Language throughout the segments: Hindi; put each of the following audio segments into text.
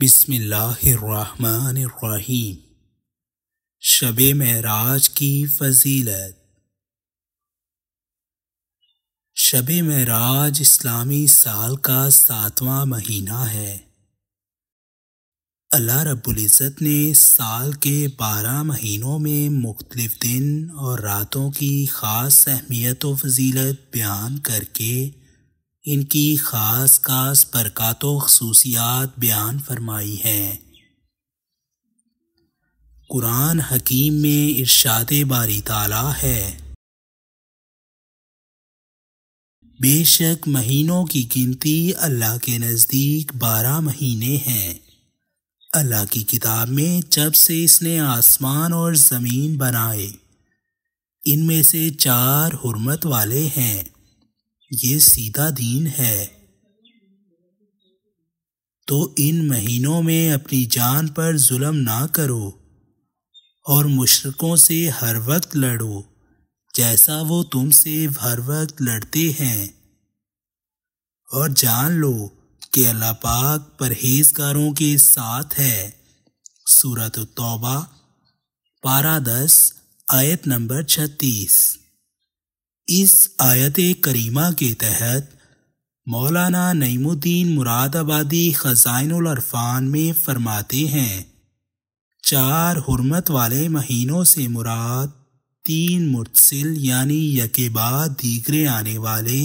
बिस्मिल्लाहिर्रहमानिर्रहीम शब मेराज की फजीलत शब महराज इस्लामी साल का सातवां महीना है अल्लाह इज़्ज़त ने साल के बारह महीनों में मुख्तलिफ दिन और रातों की ख़ास अहमियत व फजीलत बयान करके इनकी ख़ास खास बरक़ात खसूसियात बयान फरमाई हैं कुरान हकीम में इर्शाद बारी ताला है बेशक महीनों की गिनती अल्लाह के नज़दीक बारह महीने हैं अल्लाह की किताब में जब से इसने आसमान और ज़मीन बनाए इनमें से चार हरमत वाले हैं ये सीधा दीन है तो इन महीनों में अपनी जान पर जुल्म ना करो और मुशरकों से हर वक्त लड़ो जैसा वो तुमसे हर वक्त लड़ते हैं और जान लो कि अल्लाह पाक परहेजगारों के साथ है सूरत तौबा पारा दस आयत नंबर छत्तीस इस आयत करीमा के तहत मौलाना नईमुद्दीन मुरादाबादी ख़जानरफान में फरमाते हैं चार हरमत वाले महीनों से मुराद तीन मुतसिल यानी यके बाद दीगरे आने वाले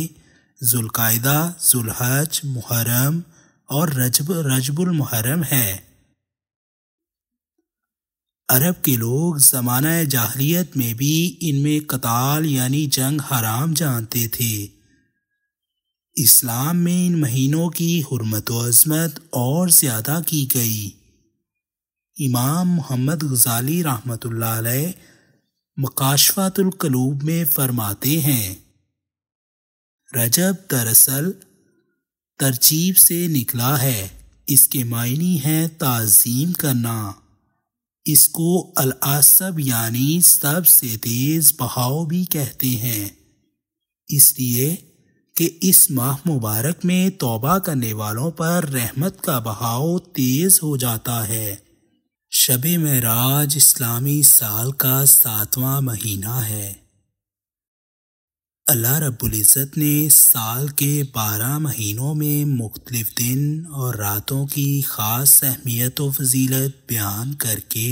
जुलकायदा जुलहज मुहर्रम और रजब रजबुल मुहर्रम है अरब के लोग ज़माना जाहलीत में भी इनमें कताल यानी जंग हराम जानते थे इस्लाम में इन महीनों की हरमत अजमत और ज़्यादा की गई इमाम मोहम्मद गजाली रहमत मकाशफ़ातुल्कलूब में फरमाते हैं रजब दरअसल तरजीब से निकला है इसके मायने हैं ताज़ीम करना इसको अल असब यानी सबसे तेज बहाव भी कहते हैं इसलिए कि इस माह मुबारक में तौबा करने वालों पर रहमत का बहाव तेज हो जाता है शब महराज इस्लामी साल का सातवां महीना है अल्लाह रबुल्ज़त ने साल के बारह महीनों में मुख्तलिफ दिन और रातों की ख़ास अहमियत व फजीलत बयान करके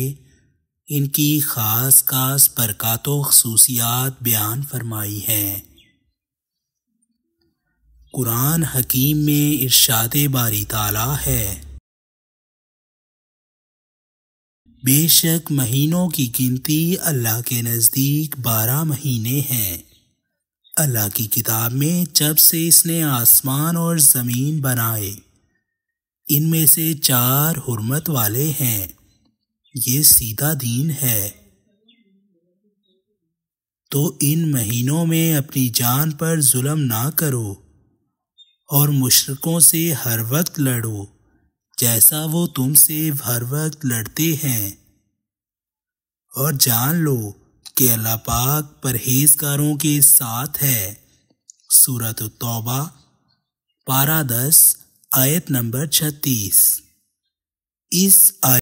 इनकी ख़ास खास बरक़ात खसूसियात बयान फरमाई हैं कुरान हकीम में इर्शाद बारी ताला है बेशक महीनों की गिनती अल्लाह के नज़दीक बारह महीने हैं अल्लाह की किताब में जब से इसने आसमान और ज़मीन बनाए इनमें से चार हुरमत वाले हैं ये सीधा दीन है तो इन महीनों में अपनी जान पर जुल्म ना करो और मुशरकों से हर वक्त लड़ो जैसा वो तुमसे हर वक्त लड़ते हैं और जान लो कि अल्लाह पाक परहेजगारों के साथ है सूरत तौबा पारा दस आयत नंबर छत्तीस इस आयत